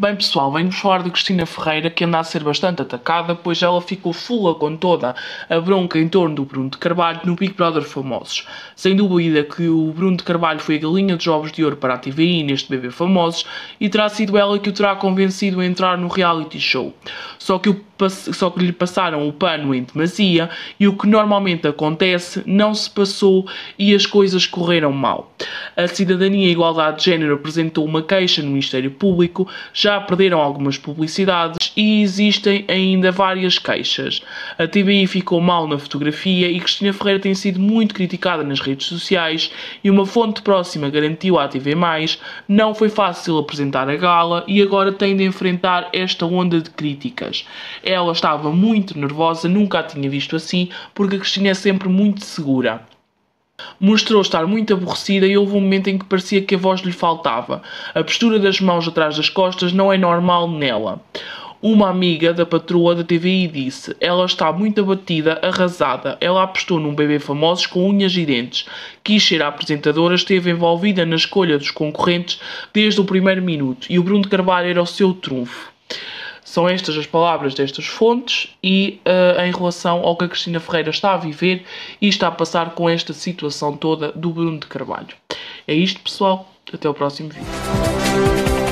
Bem pessoal, venho falar de Cristina Ferreira que anda a ser bastante atacada, pois ela ficou fula com toda a bronca em torno do Bruno de Carvalho no Big Brother Famosos. Sem dúvida que o Bruno de Carvalho foi a galinha dos ovos de ouro para a TVI neste BB Famosos e terá sido ela que o terá convencido a entrar no reality show. Só que, o, só que lhe passaram o pano em demasia e o que normalmente acontece não se passou e as coisas correram mal. A Cidadania e a Igualdade de Género apresentou uma queixa no Ministério Público, já já perderam algumas publicidades e existem ainda várias queixas. A TVI ficou mal na fotografia e Cristina Ferreira tem sido muito criticada nas redes sociais e uma fonte próxima garantiu à TV+, não foi fácil apresentar a gala e agora tem de enfrentar esta onda de críticas. Ela estava muito nervosa, nunca a tinha visto assim, porque a Cristina é sempre muito segura. Mostrou estar muito aborrecida e houve um momento em que parecia que a voz lhe faltava. A postura das mãos atrás das costas não é normal nela. Uma amiga da patroa da TVI disse: Ela está muito abatida, arrasada. Ela apostou num bebê famoso com unhas e dentes. Quis ser a apresentadora, esteve envolvida na escolha dos concorrentes desde o primeiro minuto e o Bruno Carvalho era o seu trunfo. São estas as palavras destas fontes e uh, em relação ao que a Cristina Ferreira está a viver e está a passar com esta situação toda do Bruno de Carvalho. É isto, pessoal. Até o próximo vídeo.